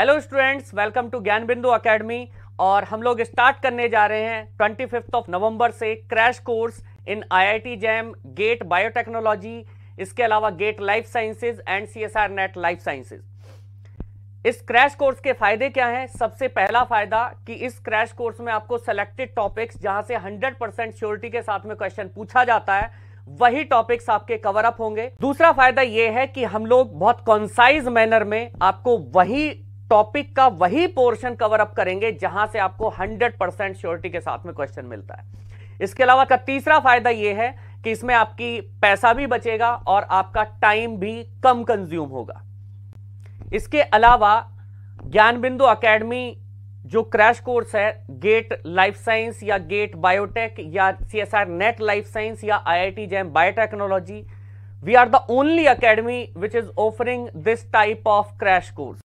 hello students welcome to ज्ञान Bindu academy और हम लोग स्टार्ट करने जा रहे हैं ट्वेंटी फिफ्थ ऑफ नवंबर से crash course in IIT JAM GATE biotechnology इसके अलावा GATE life sciences and CSR NET life sciences इस क्रैश कोर्स के फायदे क्या हैं सबसे पहला फायदा कि इस क्रैश कोर्स में आपको सेलेक्टेड टॉपिक्स जहां से 100 परसेंट श्योरिटी के साथ में क्वेश्चन पूछा जाता है वही टॉपिक्स आपके कवर अप होंगे दूसरा फायदा यह है कि हम लोग बहुत कॉन्साइज मैनर में आपको वही टॉपिक का वही पोर्शन कवर अप करेंगे जहां से आपको 100 परसेंट श्योरिटी के साथ में क्वेश्चन मिलता है इसके अलावा का तीसरा फायदा यह है कि इसमें आपकी पैसा भी बचेगा और आपका टाइम भी कम कंज्यूम होगा इसके अलावा ज्ञान बिंदु अकेडमी जो क्रैश कोर्स है गेट लाइफ साइंस या गेट बायोटेक या C S R NET life science या I I T JAM biotechnology we are the only academy which is offering this type of crash course